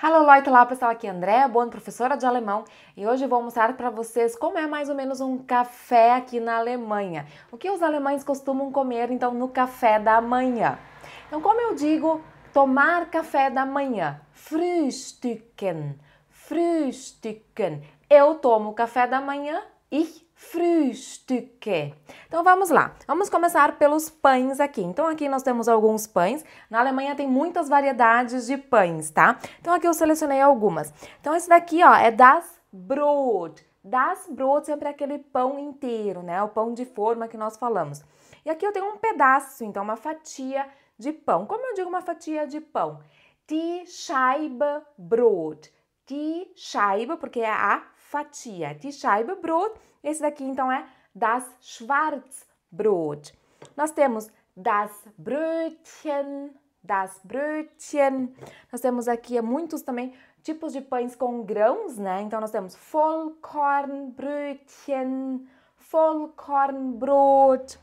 Hello, Leute, lá pessoal, aqui é Andréa boa professora de alemão, e hoje vou mostrar para vocês como é mais ou menos um café aqui na Alemanha. O que os alemães costumam comer, então, no café da manhã. Então, como eu digo, tomar café da manhã, frühstücken, frühstücken. Eu tomo café da manhã, ich frühstücke. Então vamos lá, vamos começar pelos pães aqui. Então aqui nós temos alguns pães, na Alemanha tem muitas variedades de pães, tá? Então aqui eu selecionei algumas. Então esse daqui, ó, é das Brot. Das Brot sempre para é aquele pão inteiro, né? O pão de forma que nós falamos. E aqui eu tenho um pedaço, então uma fatia de pão. Como eu digo uma fatia de pão? Die Scheibe Brot. Die Scheibe, porque é a fatia. Die Scheibe Brot. Esse daqui então é das Schwarzbrot. Nós temos das Brötchen, das Brötchen. Nós temos aqui muitos também tipos de pães com grãos, né? Então nós temos Vollkornbrötchen, Vollkornbrot.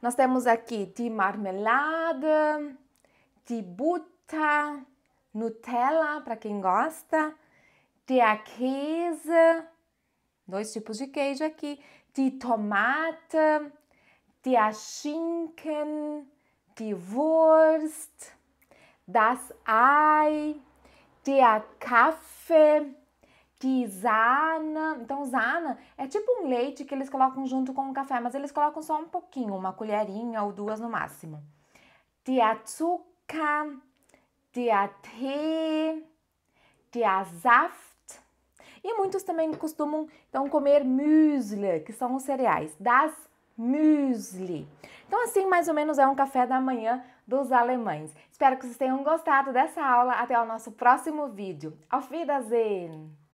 Nós temos aqui de marmelada, de buta, Nutella, para quem gosta, de a queijo, dois tipos de queijo aqui, de tomate, de achinken, de Wurst, das Ei, de Kaffee, de zana. Então, zana é tipo um leite que eles colocam junto com o café, mas eles colocam só um pouquinho, uma colherinha ou duas no máximo. De açúcar, de tee, de saft, e muitos também costumam então comer muesli, que são os cereais das muesli. Então assim, mais ou menos é um café da manhã dos alemães. Espero que vocês tenham gostado dessa aula. Até o nosso próximo vídeo. Auf Wiedersehen!